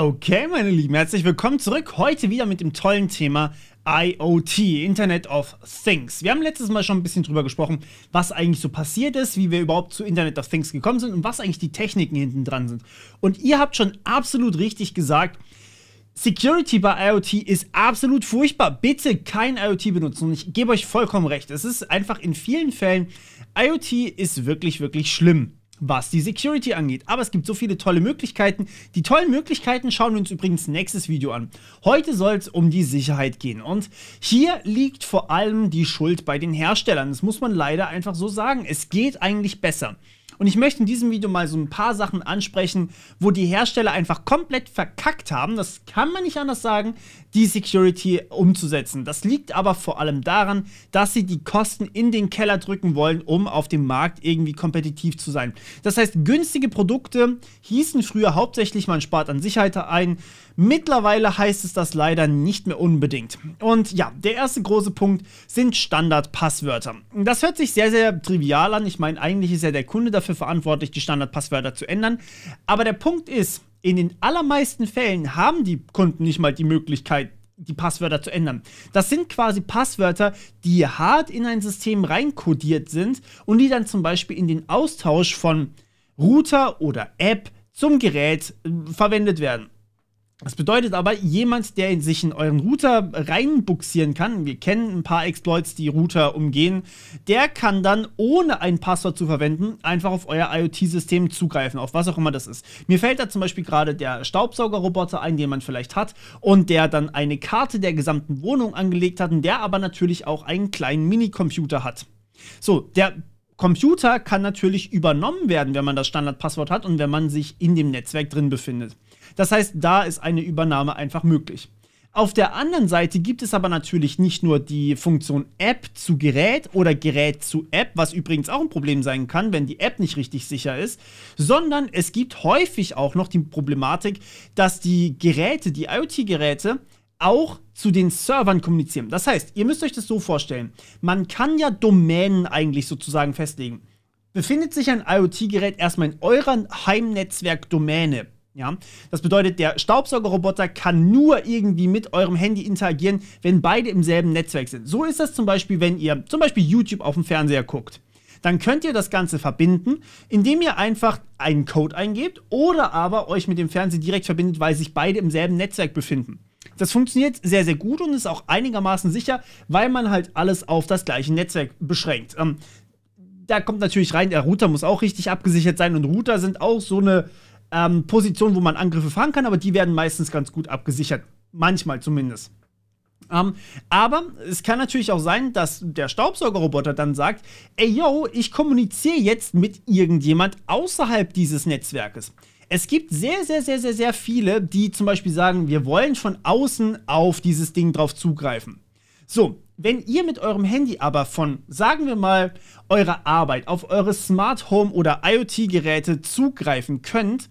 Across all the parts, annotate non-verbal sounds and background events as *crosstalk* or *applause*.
Okay, meine Lieben, herzlich willkommen zurück. Heute wieder mit dem tollen Thema IoT, Internet of Things. Wir haben letztes Mal schon ein bisschen drüber gesprochen, was eigentlich so passiert ist, wie wir überhaupt zu Internet of Things gekommen sind und was eigentlich die Techniken hinten dran sind. Und ihr habt schon absolut richtig gesagt, Security bei IoT ist absolut furchtbar. Bitte kein IoT benutzen. Und ich gebe euch vollkommen recht. Es ist einfach in vielen Fällen, IoT ist wirklich, wirklich schlimm was die Security angeht. Aber es gibt so viele tolle Möglichkeiten. Die tollen Möglichkeiten schauen wir uns übrigens nächstes Video an. Heute soll es um die Sicherheit gehen und hier liegt vor allem die Schuld bei den Herstellern. Das muss man leider einfach so sagen. Es geht eigentlich besser. Und ich möchte in diesem Video mal so ein paar Sachen ansprechen, wo die Hersteller einfach komplett verkackt haben, das kann man nicht anders sagen, die Security umzusetzen. Das liegt aber vor allem daran, dass sie die Kosten in den Keller drücken wollen, um auf dem Markt irgendwie kompetitiv zu sein. Das heißt, günstige Produkte hießen früher hauptsächlich, man spart an Sicherheit ein, Mittlerweile heißt es das leider nicht mehr unbedingt. Und ja, der erste große Punkt sind Standardpasswörter. Das hört sich sehr, sehr trivial an. Ich meine, eigentlich ist ja der Kunde dafür verantwortlich, die Standardpasswörter zu ändern. Aber der Punkt ist, in den allermeisten Fällen haben die Kunden nicht mal die Möglichkeit, die Passwörter zu ändern. Das sind quasi Passwörter, die hart in ein System reinkodiert sind und die dann zum Beispiel in den Austausch von Router oder App zum Gerät äh, verwendet werden. Das bedeutet aber, jemand, der in sich in euren Router reinbuxieren kann, wir kennen ein paar Exploits, die Router umgehen, der kann dann, ohne ein Passwort zu verwenden, einfach auf euer IoT-System zugreifen, auf was auch immer das ist. Mir fällt da zum Beispiel gerade der Staubsaugerroboter ein, den man vielleicht hat, und der dann eine Karte der gesamten Wohnung angelegt hat, und der aber natürlich auch einen kleinen Minicomputer hat. So, der Computer kann natürlich übernommen werden, wenn man das Standardpasswort hat und wenn man sich in dem Netzwerk drin befindet. Das heißt, da ist eine Übernahme einfach möglich. Auf der anderen Seite gibt es aber natürlich nicht nur die Funktion App zu Gerät oder Gerät zu App, was übrigens auch ein Problem sein kann, wenn die App nicht richtig sicher ist, sondern es gibt häufig auch noch die Problematik, dass die Geräte, die IoT-Geräte, auch zu den Servern kommunizieren. Das heißt, ihr müsst euch das so vorstellen. Man kann ja Domänen eigentlich sozusagen festlegen. Befindet sich ein IoT-Gerät erstmal in eurer Heimnetzwerk-Domäne, ja, das bedeutet, der Staubsaugerroboter kann nur irgendwie mit eurem Handy interagieren, wenn beide im selben Netzwerk sind. So ist das zum Beispiel, wenn ihr zum Beispiel YouTube auf dem Fernseher guckt. Dann könnt ihr das Ganze verbinden, indem ihr einfach einen Code eingebt oder aber euch mit dem Fernseher direkt verbindet, weil sich beide im selben Netzwerk befinden. Das funktioniert sehr, sehr gut und ist auch einigermaßen sicher, weil man halt alles auf das gleiche Netzwerk beschränkt. Ähm, da kommt natürlich rein, der Router muss auch richtig abgesichert sein und Router sind auch so eine ähm, Position, wo man Angriffe fahren kann, aber die werden meistens ganz gut abgesichert. Manchmal zumindest. Ähm, aber es kann natürlich auch sein, dass der Staubsaugerroboter dann sagt, ey yo, ich kommuniziere jetzt mit irgendjemand außerhalb dieses Netzwerkes. Es gibt sehr, sehr, sehr, sehr, sehr viele, die zum Beispiel sagen, wir wollen von außen auf dieses Ding drauf zugreifen. So, wenn ihr mit eurem Handy aber von, sagen wir mal, eurer Arbeit auf eure Smart Home oder IoT-Geräte zugreifen könnt,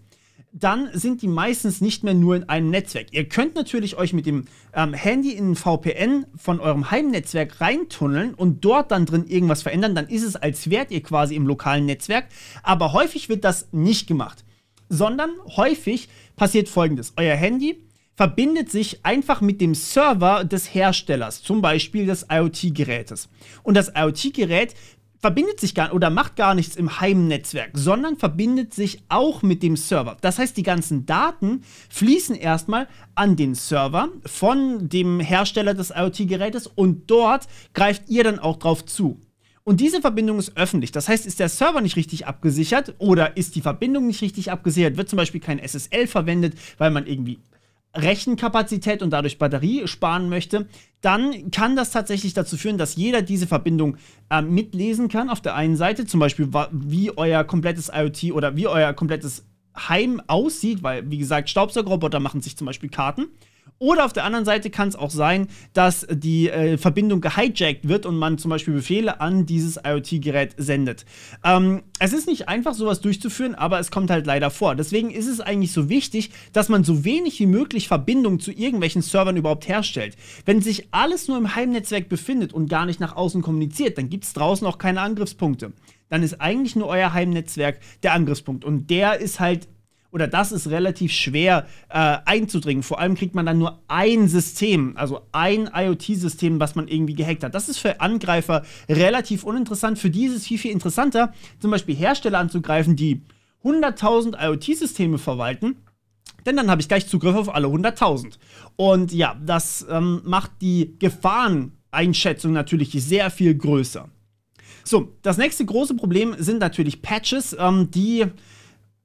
dann sind die meistens nicht mehr nur in einem Netzwerk. Ihr könnt natürlich euch mit dem ähm, Handy in ein VPN von eurem Heimnetzwerk reintunneln und dort dann drin irgendwas verändern. Dann ist es, als wärt ihr quasi im lokalen Netzwerk. Aber häufig wird das nicht gemacht sondern häufig passiert folgendes. Euer Handy verbindet sich einfach mit dem Server des Herstellers, zum Beispiel des IoT-Gerätes. Und das IoT-Gerät verbindet sich gar oder macht gar nichts im Heimnetzwerk, sondern verbindet sich auch mit dem Server. Das heißt, die ganzen Daten fließen erstmal an den Server von dem Hersteller des IoT-Gerätes und dort greift ihr dann auch drauf zu. Und diese Verbindung ist öffentlich. Das heißt, ist der Server nicht richtig abgesichert oder ist die Verbindung nicht richtig abgesichert, wird zum Beispiel kein SSL verwendet, weil man irgendwie Rechenkapazität und dadurch Batterie sparen möchte, dann kann das tatsächlich dazu führen, dass jeder diese Verbindung äh, mitlesen kann. Auf der einen Seite zum Beispiel, wie euer komplettes IoT oder wie euer komplettes Heim aussieht, weil, wie gesagt, Staubsaugerroboter machen sich zum Beispiel Karten. Oder auf der anderen Seite kann es auch sein, dass die äh, Verbindung gehijackt wird und man zum Beispiel Befehle an dieses IoT-Gerät sendet. Ähm, es ist nicht einfach, sowas durchzuführen, aber es kommt halt leider vor. Deswegen ist es eigentlich so wichtig, dass man so wenig wie möglich Verbindung zu irgendwelchen Servern überhaupt herstellt. Wenn sich alles nur im Heimnetzwerk befindet und gar nicht nach außen kommuniziert, dann gibt es draußen auch keine Angriffspunkte dann ist eigentlich nur euer Heimnetzwerk der Angriffspunkt. Und der ist halt oder das ist relativ schwer äh, einzudringen. Vor allem kriegt man dann nur ein System, also ein IoT-System, was man irgendwie gehackt hat. Das ist für Angreifer relativ uninteressant. Für die ist es viel, viel interessanter, zum Beispiel Hersteller anzugreifen, die 100.000 IoT-Systeme verwalten. Denn dann habe ich gleich Zugriff auf alle 100.000. Und ja, das ähm, macht die Gefahreneinschätzung natürlich sehr viel größer. So, das nächste große Problem sind natürlich Patches, ähm, die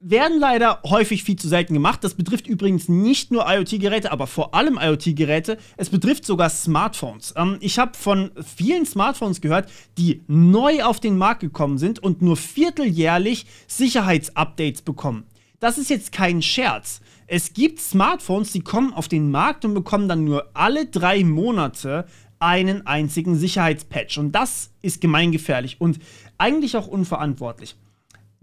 werden leider häufig viel zu selten gemacht. Das betrifft übrigens nicht nur IoT-Geräte, aber vor allem IoT-Geräte. Es betrifft sogar Smartphones. Ähm, ich habe von vielen Smartphones gehört, die neu auf den Markt gekommen sind und nur vierteljährlich Sicherheitsupdates bekommen. Das ist jetzt kein Scherz. Es gibt Smartphones, die kommen auf den Markt und bekommen dann nur alle drei Monate einen einzigen Sicherheitspatch. Und das ist gemeingefährlich und eigentlich auch unverantwortlich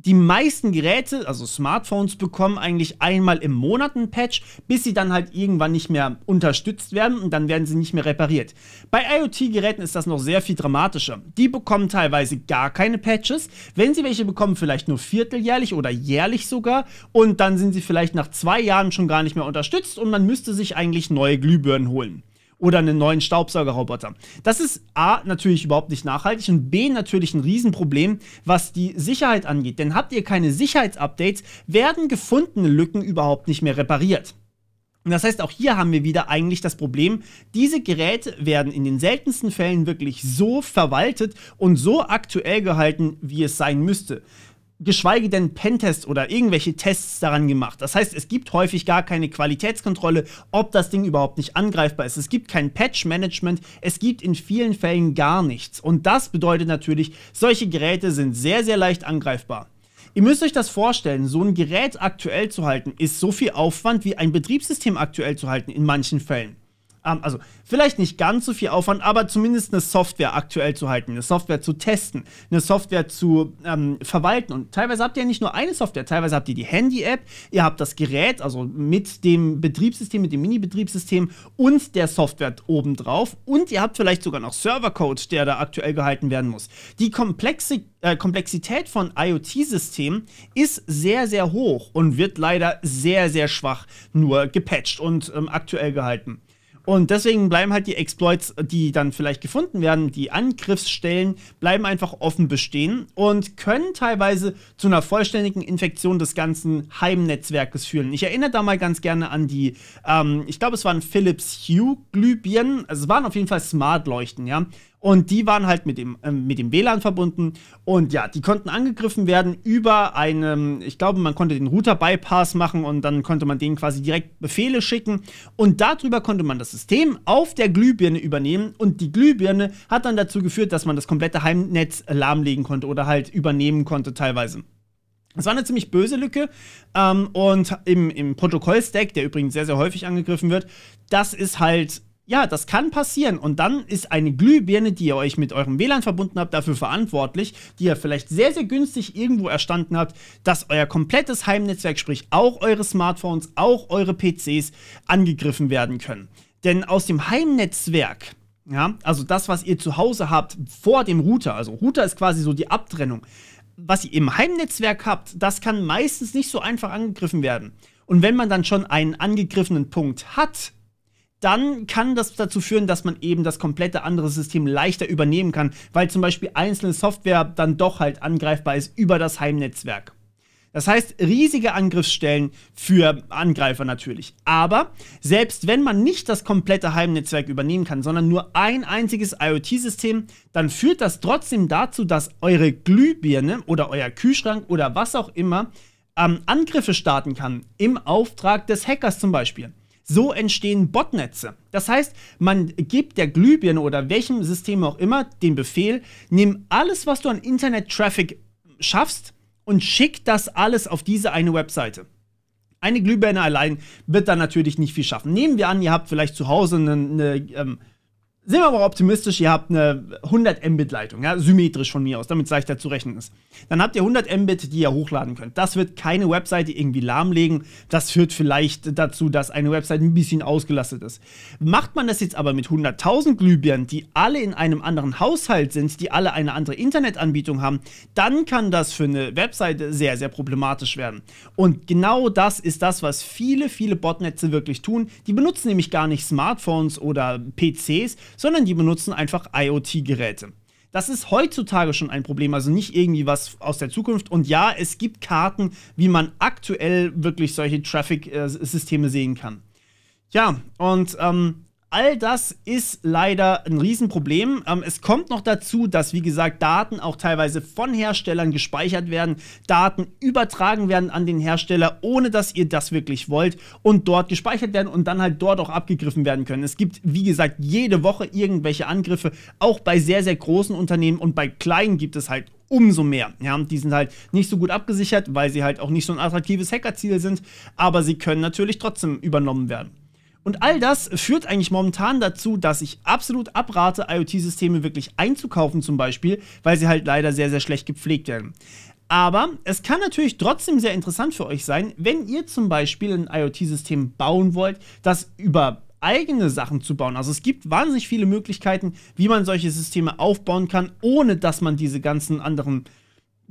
die meisten Geräte, also Smartphones, bekommen eigentlich einmal im Monat ein Patch, bis sie dann halt irgendwann nicht mehr unterstützt werden und dann werden sie nicht mehr repariert. Bei IoT-Geräten ist das noch sehr viel dramatischer. Die bekommen teilweise gar keine Patches. Wenn sie welche bekommen, vielleicht nur vierteljährlich oder jährlich sogar. Und dann sind sie vielleicht nach zwei Jahren schon gar nicht mehr unterstützt und man müsste sich eigentlich neue Glühbirnen holen oder einen neuen Staubsaugerroboter. Das ist A natürlich überhaupt nicht nachhaltig und B natürlich ein Riesenproblem, was die Sicherheit angeht. Denn habt ihr keine Sicherheitsupdates, werden gefundene Lücken überhaupt nicht mehr repariert. Und das heißt, auch hier haben wir wieder eigentlich das Problem, diese Geräte werden in den seltensten Fällen wirklich so verwaltet und so aktuell gehalten, wie es sein müsste geschweige denn Pentests oder irgendwelche Tests daran gemacht. Das heißt, es gibt häufig gar keine Qualitätskontrolle, ob das Ding überhaupt nicht angreifbar ist. Es gibt kein Patch-Management, es gibt in vielen Fällen gar nichts. Und das bedeutet natürlich, solche Geräte sind sehr, sehr leicht angreifbar. Ihr müsst euch das vorstellen, so ein Gerät aktuell zu halten, ist so viel Aufwand wie ein Betriebssystem aktuell zu halten in manchen Fällen. Ähm, also vielleicht nicht ganz so viel Aufwand, aber zumindest eine Software aktuell zu halten, eine Software zu testen, eine Software zu ähm, verwalten. Und teilweise habt ihr ja nicht nur eine Software, teilweise habt ihr die Handy-App, ihr habt das Gerät, also mit dem Betriebssystem, mit dem Mini-Betriebssystem und der Software obendrauf. Und ihr habt vielleicht sogar noch Servercode, der da aktuell gehalten werden muss. Die komplexe, äh, Komplexität von IoT-Systemen ist sehr, sehr hoch und wird leider sehr, sehr schwach nur gepatcht und ähm, aktuell gehalten. Und deswegen bleiben halt die Exploits, die dann vielleicht gefunden werden, die Angriffsstellen, bleiben einfach offen bestehen und können teilweise zu einer vollständigen Infektion des ganzen Heimnetzwerkes führen. Ich erinnere da mal ganz gerne an die, ähm, ich glaube, es waren Philips Hue Glühbirnen, also es waren auf jeden Fall Smart-Leuchten, ja, und die waren halt mit dem, äh, mit dem WLAN verbunden. Und ja, die konnten angegriffen werden über einen, ich glaube, man konnte den Router-Bypass machen und dann konnte man denen quasi direkt Befehle schicken. Und darüber konnte man das System auf der Glühbirne übernehmen. Und die Glühbirne hat dann dazu geführt, dass man das komplette Heimnetz lahmlegen konnte oder halt übernehmen konnte teilweise. Es war eine ziemlich böse Lücke ähm, und im, im Protokollstack, der übrigens sehr, sehr häufig angegriffen wird, das ist halt ja, das kann passieren. Und dann ist eine Glühbirne, die ihr euch mit eurem WLAN verbunden habt, dafür verantwortlich, die ihr vielleicht sehr, sehr günstig irgendwo erstanden habt, dass euer komplettes Heimnetzwerk, sprich auch eure Smartphones, auch eure PCs, angegriffen werden können. Denn aus dem Heimnetzwerk, ja, also das, was ihr zu Hause habt, vor dem Router, also Router ist quasi so die Abtrennung, was ihr im Heimnetzwerk habt, das kann meistens nicht so einfach angegriffen werden. Und wenn man dann schon einen angegriffenen Punkt hat, dann kann das dazu führen, dass man eben das komplette andere System leichter übernehmen kann, weil zum Beispiel einzelne Software dann doch halt angreifbar ist über das Heimnetzwerk. Das heißt, riesige Angriffsstellen für Angreifer natürlich. Aber selbst wenn man nicht das komplette Heimnetzwerk übernehmen kann, sondern nur ein einziges IoT-System, dann führt das trotzdem dazu, dass eure Glühbirne oder euer Kühlschrank oder was auch immer ähm, Angriffe starten kann. Im Auftrag des Hackers zum Beispiel. So entstehen Botnetze. Das heißt, man gibt der Glühbirne oder welchem System auch immer den Befehl, nimm alles, was du an Internet-Traffic schaffst und schick das alles auf diese eine Webseite. Eine Glühbirne allein wird da natürlich nicht viel schaffen. Nehmen wir an, ihr habt vielleicht zu Hause eine, eine ähm, sind wir aber optimistisch, ihr habt eine 100 Mbit-Leitung, ja, symmetrisch von mir aus, damit es leichter zu rechnen ist. Dann habt ihr 100 Mbit, die ihr hochladen könnt. Das wird keine Webseite irgendwie lahmlegen. Das führt vielleicht dazu, dass eine Webseite ein bisschen ausgelastet ist. Macht man das jetzt aber mit 100.000 Glühbirnen, die alle in einem anderen Haushalt sind, die alle eine andere Internetanbietung haben, dann kann das für eine Webseite sehr, sehr problematisch werden. Und genau das ist das, was viele, viele Botnetze wirklich tun. Die benutzen nämlich gar nicht Smartphones oder PCs, sondern die benutzen einfach IoT-Geräte. Das ist heutzutage schon ein Problem, also nicht irgendwie was aus der Zukunft. Und ja, es gibt Karten, wie man aktuell wirklich solche Traffic-Systeme äh, sehen kann. Ja, und ähm, All das ist leider ein Riesenproblem. Ähm, es kommt noch dazu, dass, wie gesagt, Daten auch teilweise von Herstellern gespeichert werden, Daten übertragen werden an den Hersteller, ohne dass ihr das wirklich wollt und dort gespeichert werden und dann halt dort auch abgegriffen werden können. Es gibt, wie gesagt, jede Woche irgendwelche Angriffe, auch bei sehr, sehr großen Unternehmen und bei kleinen gibt es halt umso mehr. Ja, die sind halt nicht so gut abgesichert, weil sie halt auch nicht so ein attraktives Hackerziel sind, aber sie können natürlich trotzdem übernommen werden. Und all das führt eigentlich momentan dazu, dass ich absolut abrate, IoT-Systeme wirklich einzukaufen zum Beispiel, weil sie halt leider sehr, sehr schlecht gepflegt werden. Aber es kann natürlich trotzdem sehr interessant für euch sein, wenn ihr zum Beispiel ein IoT-System bauen wollt, das über eigene Sachen zu bauen. Also es gibt wahnsinnig viele Möglichkeiten, wie man solche Systeme aufbauen kann, ohne dass man diese ganzen anderen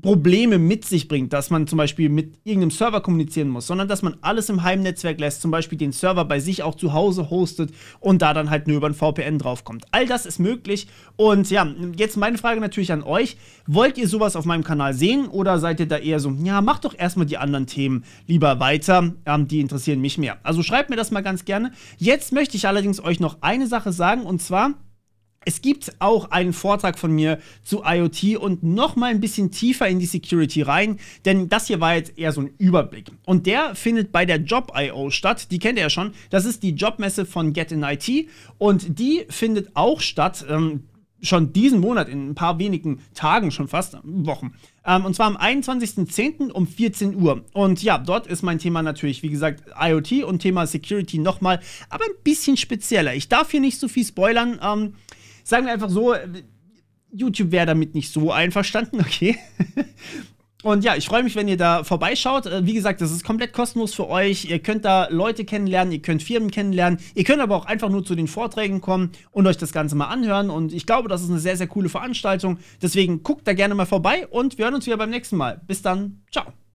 Probleme mit sich bringt, dass man zum Beispiel mit irgendeinem Server kommunizieren muss, sondern dass man alles im Heimnetzwerk lässt, zum Beispiel den Server bei sich auch zu Hause hostet und da dann halt nur über ein VPN draufkommt. All das ist möglich und ja, jetzt meine Frage natürlich an euch, wollt ihr sowas auf meinem Kanal sehen oder seid ihr da eher so, ja, macht doch erstmal die anderen Themen lieber weiter, ähm, die interessieren mich mehr. Also schreibt mir das mal ganz gerne. Jetzt möchte ich allerdings euch noch eine Sache sagen und zwar, es gibt auch einen Vortrag von mir zu IoT und nochmal ein bisschen tiefer in die Security rein, denn das hier war jetzt eher so ein Überblick. Und der findet bei der Job.io statt, die kennt ihr ja schon. Das ist die Jobmesse von Get in IT und die findet auch statt. Ähm, schon diesen Monat, in ein paar wenigen Tagen, schon fast Wochen. Ähm, und zwar am 21.10. um 14 Uhr. Und ja, dort ist mein Thema natürlich, wie gesagt, IoT und Thema Security nochmal, aber ein bisschen spezieller. Ich darf hier nicht so viel spoilern. Ähm, sagen wir einfach so, YouTube wäre damit nicht so einverstanden, *laughs* okay? Und ja, ich freue mich, wenn ihr da vorbeischaut. Äh, wie gesagt, das ist komplett kostenlos für euch. Ihr könnt da Leute kennenlernen, ihr könnt Firmen kennenlernen. Ihr könnt aber auch einfach nur zu den Vorträgen kommen und euch das Ganze mal anhören. Und ich glaube, das ist eine sehr, sehr coole Veranstaltung. Deswegen guckt da gerne mal vorbei und wir hören uns wieder beim nächsten Mal. Bis dann. Ciao.